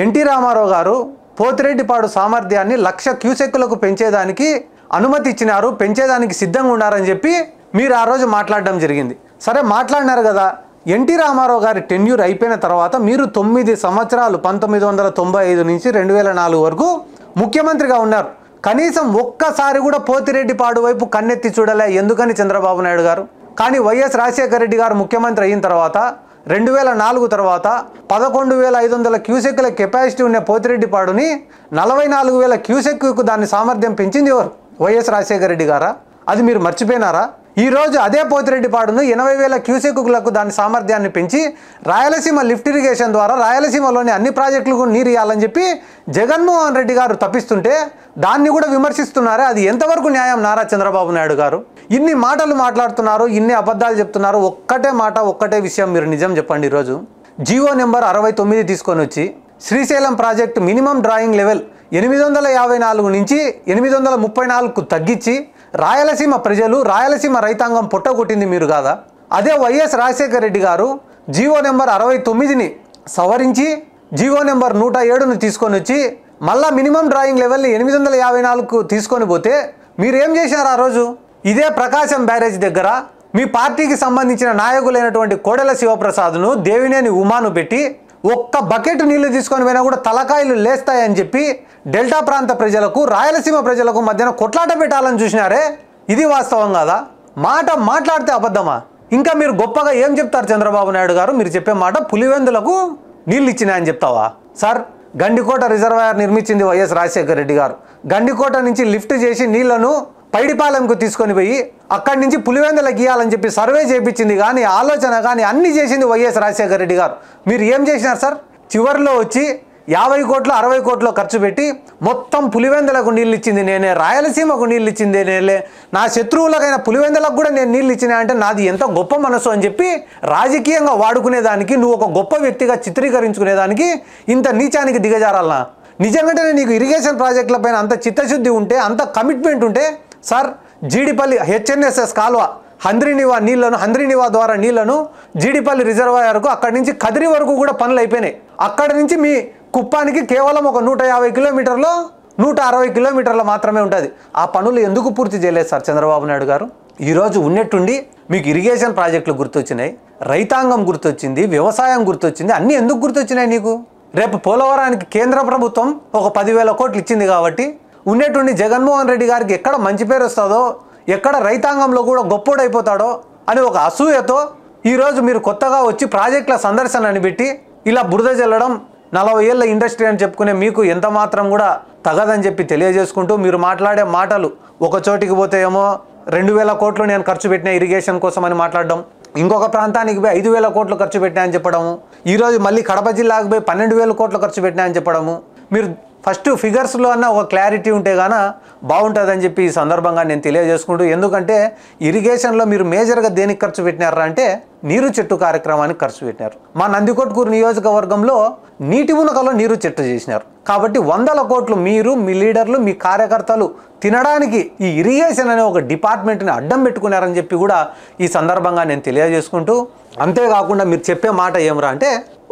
NT Ramarao గారు పోతిరెడ్డిపాడు సామర్థ్యాన్ని లక్ష క్యూసెక్కులకు పెంచేదానికి అనుమతి ఇచ్చినారు పెంచేదానికి సిద్ధంగా ఉన్నారని చెప్పి మీరు ఆ రోజు మాట్లాడడం జరిగింది సరే మాట్లాడినారు కదా ఎన్టీ రామారావు గారి టెన్యూర్ అయిపోయిన తర్వాత మీరు తొమ్మిది సంవత్సరాలు పంతొమ్మిది వందల తొంభై ఐదు నుంచి రెండు వేల నాలుగు వరకు ముఖ్యమంత్రిగా ఉన్నారు కనీసం ఒక్కసారి కూడా పోతిరెడ్డిపాడు వైపు కన్నెత్తి చూడలే ఎందుకని చంద్రబాబు నాయుడు గారు కానీ వైఎస్ రాజశేఖర రెడ్డి గారు ముఖ్యమంత్రి అయిన తర్వాత రెండు వేల నాలుగు తర్వాత పదకొండు వేల ఐదు వందల క్యూసెక్కుల కెపాసిటీ ఉన్న పోతిరెడ్డిపాడుని నలభై నాలుగు వేల క్యూసెక్కు దాని సామర్థ్యం పెంచింది ఎవరు వైఎస్ రాజశేఖర రెడ్డి గారా అది మీరు మర్చిపోయినారా ఈరోజు అదే పోతిరెడ్డి పాడును ఎనభై వేల క్యూసెక్కులకు దాని సామర్థ్యాన్ని పెంచి రాయలసీమ లిఫ్ట్ ఇరిగేషన్ ద్వారా రాయలసీమలోని అన్ని ప్రాజెక్టులకు నీరు ఇవ్వాలని చెప్పి జగన్మోహన్ రెడ్డి గారు తప్పిస్తుంటే దాన్ని కూడా విమర్శిస్తున్నారే అది ఎంతవరకు న్యాయం నారా చంద్రబాబు నాయుడు గారు ఇన్ని మాటలు మాట్లాడుతున్నారు ఇన్ని అబద్ధాలు చెప్తున్నారు ఒక్కటే మాట ఒక్కటే విషయం మీరు నిజం చెప్పండి ఈరోజు జియో నెంబర్ అరవై తొమ్మిది తీసుకొని వచ్చి Srisailam project minimum drawing level ఎనిమిది వందల యాభై నాలుగు నుంచి ఎనిమిది వందల ముప్పై నాలుగుకు తగ్గించి రాయలసీమ ప్రజలు రాయలసీమ రైతాంగం పుట్టగొట్టింది మీరు కాదా అదే వైఎస్ రాజశేఖర రెడ్డి గారు జీవో నెంబర్ అరవై తొమ్మిదిని సవరించి జీవో నెంబర్ నూట ఏడును తీసుకొని వచ్చి మళ్ళా మినిమం డ్రాయింగ్ లెవెల్ని ఎనిమిది వందల యాభై నాలుగుకు తీసుకొని పోతే మీరు ఏం చేశారు ఆ రోజు ఇదే ప్రకాశం బ్యారేజ్ దగ్గర మీ పార్టీకి సంబంధించిన నాయకులైనటువంటి కోడెల శివప్రసాద్ను దేవినేని ఉమాను పెట్టి ఒక్క బకెట్ నీళ్లు తీసుకొని పోయినా కూడా తలకాయలు లేస్తాయని చెప్పి డెల్టా ప్రాంత ప్రజలకు రాయలసీమ ప్రజలకు మధ్యన కొట్లాట పెట్టాలని చూసినారే ఇది వాస్తవం కాదా మాట మాట్లాడితే అబద్ధమా ఇంకా మీరు గొప్పగా ఏం చెప్తారు చంద్రబాబు నాయుడు గారు మీరు చెప్పే మాట పులివెందులకు నీళ్ళు ఇచ్చినా అని చెప్తావా సార్ గండికోట రిజర్వాయర్ నిర్మించింది వైఎస్ రాజశేఖర రెడ్డి గారు గండికోట నుంచి లిఫ్ట్ చేసి నీళ్లను పైడిపాలెంకు తీసుకొని పోయి అక్కడి నుంచి పులివెందల గీయాలని చెప్పి సర్వే చేయించింది కానీ ఆలోచన కానీ అన్ని చేసింది వైఎస్ రాజశేఖర రెడ్డి గారు మీరు ఏం చేసినారు సార్ చివరిలో వచ్చి యాభై కోట్లు అరవై కోట్లు ఖర్చు పెట్టి మొత్తం పులివెందలకు నీళ్ళు ఇచ్చింది నేనే రాయలసీమకు నీళ్ళు ఇచ్చింది నేనే నా శత్రువులకైనా పులివెందలకు కూడా నేను నీళ్ళు ఇచ్చినా అంటే నాది ఎంత గొప్ప మనసు అని చెప్పి రాజకీయంగా వాడుకునేదానికి నువ్వు ఒక గొప్ప వ్యక్తిగా చిత్రీకరించుకునేదానికి ఇంత నీచానికి దిగజారాలనా నిజంగానే నీకు ఇరిగేషన్ ప్రాజెక్టులపైన అంత చిత్తశుద్ధి ఉంటే అంత కమిట్మెంట్ ఉంటే సార్ జీడిపల్లి హెచ్ఎన్ఎస్ఎస్ కాలువ హంద్రీనివా నీళ్లను హంద్రీనివా ద్వారా నీళ్లను జీడిపల్లి రిజర్వాయర్కు అక్కడి నుంచి కదిరి వరకు కూడా పనులు అయిపోయినాయి అక్కడి నుంచి మీ కుప్పానికి కేవలం ఒక నూట యాభై కిలోమీటర్లో నూట అరవై కిలోమీటర్లు మాత్రమే ఉంటుంది ఆ పనులు ఎందుకు పూర్తి చేయలేదు సార్ చంద్రబాబు నాయుడు గారు ఈరోజు ఉన్నట్టుండి మీకు ఇరిగేషన్ ప్రాజెక్టులు గుర్తొచ్చినాయి రైతాంగం గుర్తొచ్చింది వ్యవసాయం గుర్తొచ్చింది అన్నీ ఎందుకు గుర్తొచ్చినాయి నీకు రేపు పోలవరానికి కేంద్ర ప్రభుత్వం ఒక పదివేల కోట్లు ఇచ్చింది కాబట్టి ఉండేటువంటి జగన్మోహన్ రెడ్డి గారికి ఎక్కడ మంచి పేరు వస్తుందో ఎక్కడ రైతాంగంలో కూడా గొప్పోడైపోతాడో అని ఒక అసూయతో ఈరోజు మీరు కొత్తగా వచ్చి ప్రాజెక్టుల సందర్శనని పెట్టి ఇలా బురద చల్లడం నలభై ఏళ్ళ ఇండస్ట్రీ అని చెప్పుకునే మీకు ఎంత మాత్రం కూడా తగదని చెప్పి తెలియజేసుకుంటూ మీరు మాట్లాడే మాటలు ఒక చోటికి పోతే ఏమో రెండు వేల కోట్లు నేను ఖర్చు పెట్టిన ఇరిగేషన్ కోసం అని మాట్లాడడం ఇంకొక ప్రాంతానికి పోయి ఐదు వేల కోట్లు ఖర్చు పెట్టినా అని చెప్పడము ఈరోజు మళ్ళీ కడప జిల్లాకు పోయి పన్నెండు వేల కోట్లు ఖర్చు పెట్టినా అని చెప్పడము మీరు ఫస్ట్ ఫిగర్స్లో అన్న ఒక క్లారిటీ ఉంటే గాన బాగుంటుందని చెప్పి ఈ సందర్భంగా నేను తెలియజేసుకుంటూ ఎందుకంటే ఇరిగేషన్లో మీరు మేజర్గా దేనికి ఖర్చు పెట్టినారా అంటే నీరు చెట్టు కార్యక్రమానికి ఖర్చు పెట్టినారు మా నందికొట్కూరు నియోజకవర్గంలో నీటి ఉనకలో నీరు చెట్టు చేసినారు కాబట్టి వందల కోట్లు మీరు మీ లీడర్లు మీ కార్యకర్తలు తినడానికి ఈ ఇరిగేషన్ అనే ఒక డిపార్ట్మెంట్ని అడ్డం పెట్టుకున్నారని చెప్పి కూడా ఈ సందర్భంగా నేను తెలియజేసుకుంటూ అంతేకాకుండా మీరు చెప్పే మాట ఏమరా అంటే